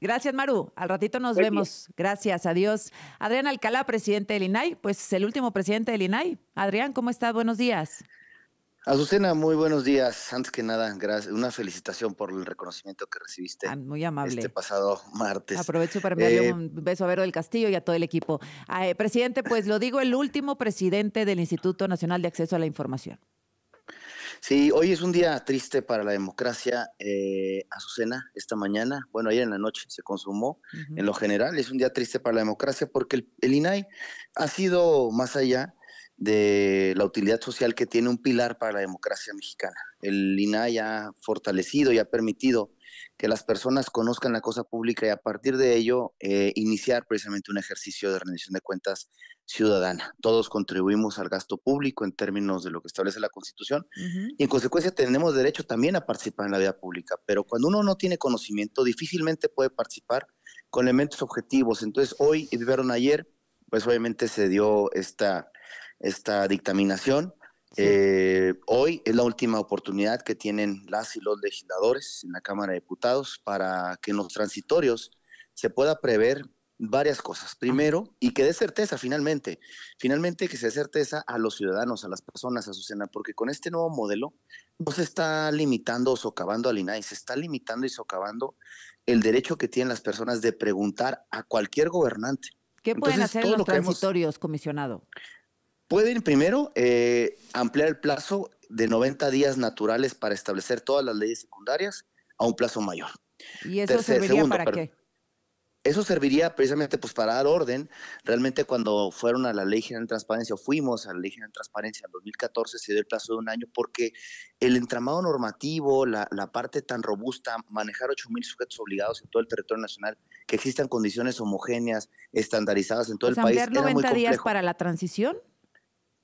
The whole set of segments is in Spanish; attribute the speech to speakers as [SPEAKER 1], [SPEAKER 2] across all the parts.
[SPEAKER 1] Gracias, Maru. Al ratito nos vemos. Gracias, adiós. Adrián Alcalá, presidente del INAI, pues el último presidente del INAI. Adrián, ¿cómo estás? Buenos días.
[SPEAKER 2] Azucena, muy buenos días. Antes que nada, gracias. Una felicitación por el reconocimiento que recibiste. Ah, muy amable. Este pasado martes. Aprovecho para enviarle eh, un
[SPEAKER 1] beso a Vero del Castillo y a todo el equipo. Ah, eh, presidente, pues lo digo, el último presidente del Instituto Nacional de Acceso a la Información.
[SPEAKER 2] Sí, hoy es un día triste para la democracia. Eh, Azucena, esta mañana, bueno, ayer en la noche se consumó. En lo general, es un día triste para la democracia porque el, INAI ha sido más allá de la utilidad social que tiene un pilar para la democracia mexicana. El INAI ha fortalecido y ha permitido que las personas conozcan la cosa pública y a partir de ello eh, iniciar precisamente un ejercicio de rendición de cuentas ciudadana. Todos contribuimos al gasto público en términos de lo que establece la Constitución y en consecuencia tenemos derecho también a participar en la vida pública, pero cuando uno no tiene conocimiento difícilmente puede participar con elementos objetivos. Entonces hoy y vieron ayer, pues obviamente se dio esta, esta dictaminación. Eh, hoy es la última oportunidad que tienen las y los legisladores en la Cámara de Diputados para que en los transitorios se pueda prever varias cosas. Primero, y que dé certeza finalmente, finalmente que se dé certeza a los ciudadanos, a las personas, a cena, porque con este nuevo modelo no se está limitando o socavando al INAI, se está limitando y socavando el derecho que tienen las personas de preguntar a cualquier gobernante. ¿Qué
[SPEAKER 1] pueden hacer los transitorios, comisionado?
[SPEAKER 2] Pueden primero eh, ampliar el plazo de 90 días naturales para establecer todas las leyes secundarias a un plazo mayor.
[SPEAKER 1] ¿Y eso Tercer, serviría para qué?
[SPEAKER 2] eso serviría precisamente pues para dar orden. Realmente cuando fueron a la Ley General de Transparencia o fuimos a la Ley General de Transparencia en 2014 se dio el plazo de un año porque el entramado normativo, la, parte tan robusta, manejar 8.000 sujetos obligados en todo el territorio nacional, que existan condiciones homogéneas, estandarizadas en todo el país. 90 días para
[SPEAKER 1] la transición?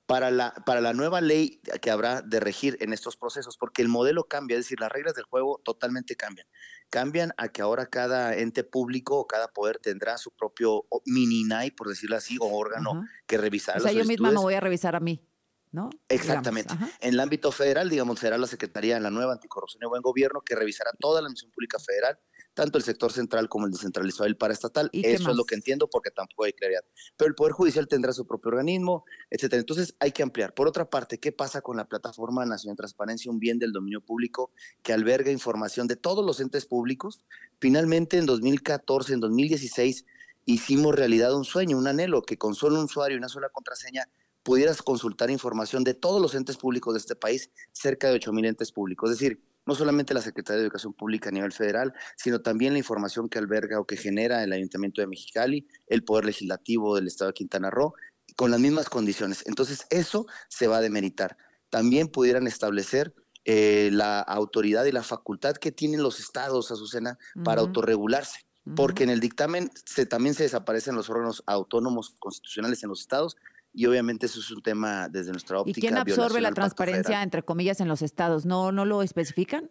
[SPEAKER 2] para la, para la nueva ley que habrá de regir en estos procesos, porque el modelo cambia, es decir, las reglas del juego totalmente cambian cambian a que ahora cada ente público o cada poder tendrá su propio mini NAI, por decirlo así, o órgano que revisará. O sea, yo misma me voy a
[SPEAKER 1] revisar a mí. ¿No? Exactamente.
[SPEAKER 2] En el ámbito federal, digamos, será la Secretaría de la Nueva Anticorrupción y Buen Gobierno que revisará toda la misión pública federal tanto el sector central como el descentralizado y el paraestatal. Eso es lo que entiendo porque tampoco hay claridad. Pero el Poder Judicial tendrá su propio organismo, etcétera. Entonces hay que ampliar. Por otra parte, ¿qué pasa con la Plataforma Nacional de Transparencia, un bien del dominio público que alberga información de todos los entes públicos? Finalmente, en 2014, en 2016, hicimos realidad un sueño, un anhelo, que con solo un usuario y una sola contraseña pudieras consultar información de todos los entes públicos de este país, cerca de 8.000 entes públicos. Es decir, no solamente la Secretaría de Educación Pública a nivel federal, sino también la información que alberga o que genera el Ayuntamiento de Mexicali, el Poder Legislativo del Estado de Quintana Roo, con las mismas condiciones. Entonces, eso se va a demeritar. También pudieran establecer eh, la autoridad y la facultad que tienen los estados, Azucena, su para autorregularse porque en el dictamen también se desaparecen los órganos autónomos constitucionales en los estados y obviamente eso es un tema desde nuestra óptica. ¿Y quién absorbe la transparencia,
[SPEAKER 1] entre comillas, en los estados? ¿No, no lo
[SPEAKER 2] especifican?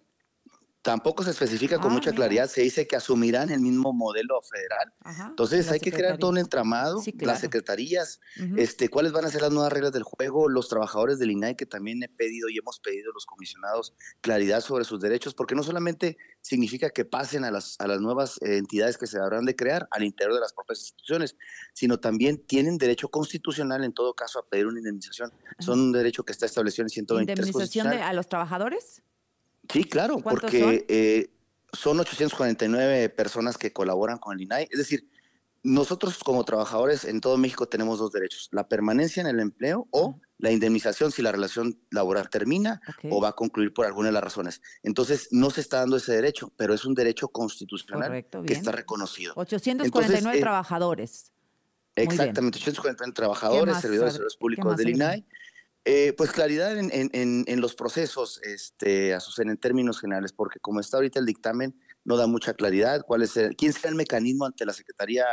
[SPEAKER 2] Tampoco se especifica con ah, mucha claridad, se dice que asumirán el mismo modelo federal. Entonces hay que crear todo un entramado, las secretarías, este, cuáles van a ser las nuevas reglas del juego, los trabajadores del INAI que también he pedido y hemos pedido a los comisionados claridad sobre sus derechos, porque no solamente significa que pasen a las, a las nuevas eh, entidades que se habrán de crear al interior de las propias instituciones, sino también tienen derecho constitucional en todo caso a pedir una indemnización. Son un derecho que está establecido en 123 ¿Indemnización a
[SPEAKER 1] los trabajadores?
[SPEAKER 2] Sí, claro, porque son? 849 eh, personas que colaboran con el INAI. Es decir, nosotros como trabajadores en todo México tenemos dos derechos, la permanencia en el empleo o la indemnización si la relación laboral termina o va a concluir por alguna de las razones. Entonces, no se está dando ese derecho, pero es un derecho constitucional que está reconocido. 849 eh,
[SPEAKER 1] trabajadores.
[SPEAKER 2] Exactamente, 849 trabajadores, servidores de públicos del INAI. Eh, pues claridad en, los procesos, este, Azucena, en términos generales, porque como está ahorita el dictamen, no da mucha claridad cuál es quién será el mecanismo ante la Secretaría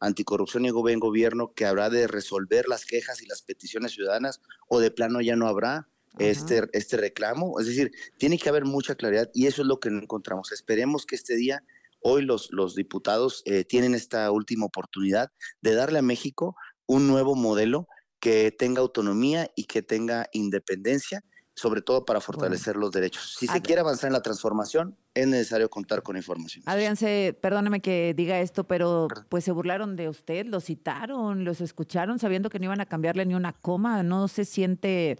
[SPEAKER 2] Anticorrupción y Gobierno que habrá de resolver las quejas y las peticiones ciudadanas o de plano ya no habrá este, este reclamo. Es decir, tiene que haber mucha claridad y eso es lo que no encontramos. Esperemos que este día hoy los, los diputados eh, tienen esta última oportunidad de darle a México un nuevo modelo que tenga autonomía y que tenga independencia, sobre todo para fortalecer los derechos. Si se quiere avanzar en la transformación, es necesario contar con información.
[SPEAKER 1] Adrián, perdóneme que diga esto, pero pues se burlaron de usted, lo citaron, los escucharon sabiendo que no iban a cambiarle ni una coma, ¿no se siente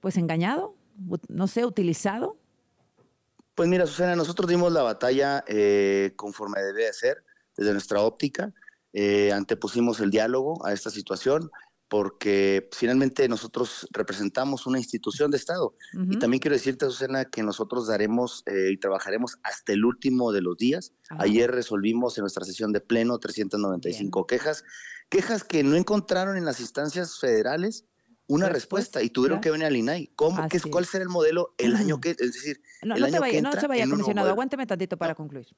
[SPEAKER 1] pues engañado? No sé, utilizado.
[SPEAKER 2] Pues mira, Susana, nosotros dimos la batalla eh, conforme debe de ser, desde nuestra óptica. Eh, antepusimos el diálogo a esta situación porque finalmente nosotros representamos una institución de Estado. Y también quiero decirte, Susana, que nosotros daremos eh, y trabajaremos hasta el último de los días. Ah. Ayer resolvimos en nuestra sesión de pleno 395 quejas, quejas que no encontraron en las instancias federales una respuesta, y tuvieron que venir al INAI. ¿Cómo, ¿Cuál será el modelo el año que, es decir, no, el año que se vaya, comisionado, aguánteme tantito para concluir.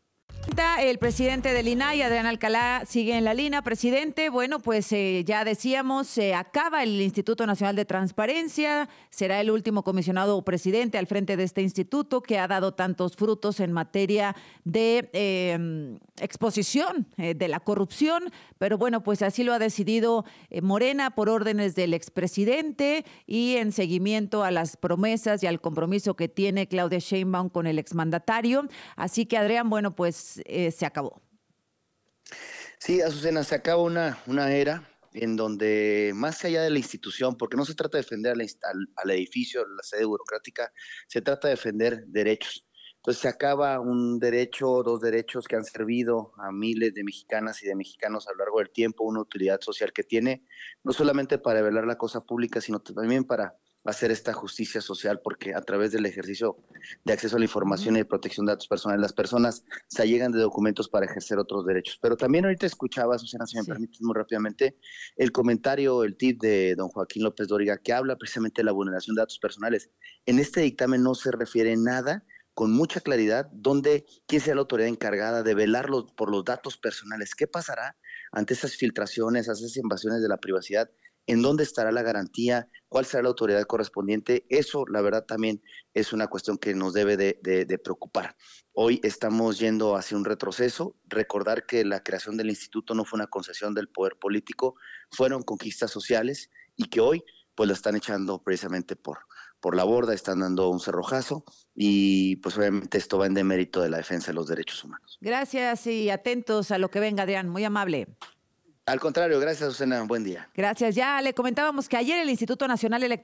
[SPEAKER 1] El presidente del INAI, Adrián Alcalá, sigue en la línea. Presidente, bueno, pues eh, ya decíamos, se eh, acaba el Instituto Nacional de Transparencia, será el último comisionado o presidente al frente de este instituto que ha dado tantos frutos en materia de em, exposición eh, de la corrupción, pero bueno, pues así lo ha decidido Morena por órdenes del expresidente y en seguimiento a las promesas y al compromiso que tiene Claudia Sheinbaum con el exmandatario. Así que Adrián, bueno, pues eh, se acabó.
[SPEAKER 2] Sí, Azucena, se acaba una, una era en donde más allá de la institución, porque no se trata de defender al, edificio, la sede burocrática, se trata de defender derechos. Pues, se acaba un derecho, dos derechos que han servido a miles de mexicanas y de mexicanos a lo largo del tiempo, una utilidad social que tiene, no solamente para velar la cosa pública, sino también para hacer esta justicia social, porque a través del ejercicio de acceso a la información y de protección de datos personales, las personas se llegan de documentos para ejercer otros derechos. Pero también ahorita escuchaba, Susana, si me permite muy rápidamente, el comentario, el tip de don Joaquín López Dóriga, que habla precisamente de la vulneración de datos personales. En este dictamen no se refiere nada con mucha claridad dónde, quién será la autoridad encargada de velar por los datos personales. ¿Qué pasará ante esas filtraciones, esas invasiones de la privacidad? ¿En dónde estará la garantía? ¿Cuál será la autoridad correspondiente? Eso, la verdad, también es una cuestión que nos debe de, preocupar. Hoy estamos yendo hacia un retroceso. Recordar que la creación del instituto no fue una concesión del poder político, fueron conquistas sociales y que hoy pues la están echando precisamente por, por la borda, están dando un cerrojazo y pues obviamente esto va en demérito de la defensa de los derechos humanos.
[SPEAKER 1] Gracias y atentos a lo que venga, Adrián, muy amable.
[SPEAKER 2] Al contrario, gracias, Susana, buen día.
[SPEAKER 1] Gracias, ya le comentábamos que ayer el Instituto Nacional Electoral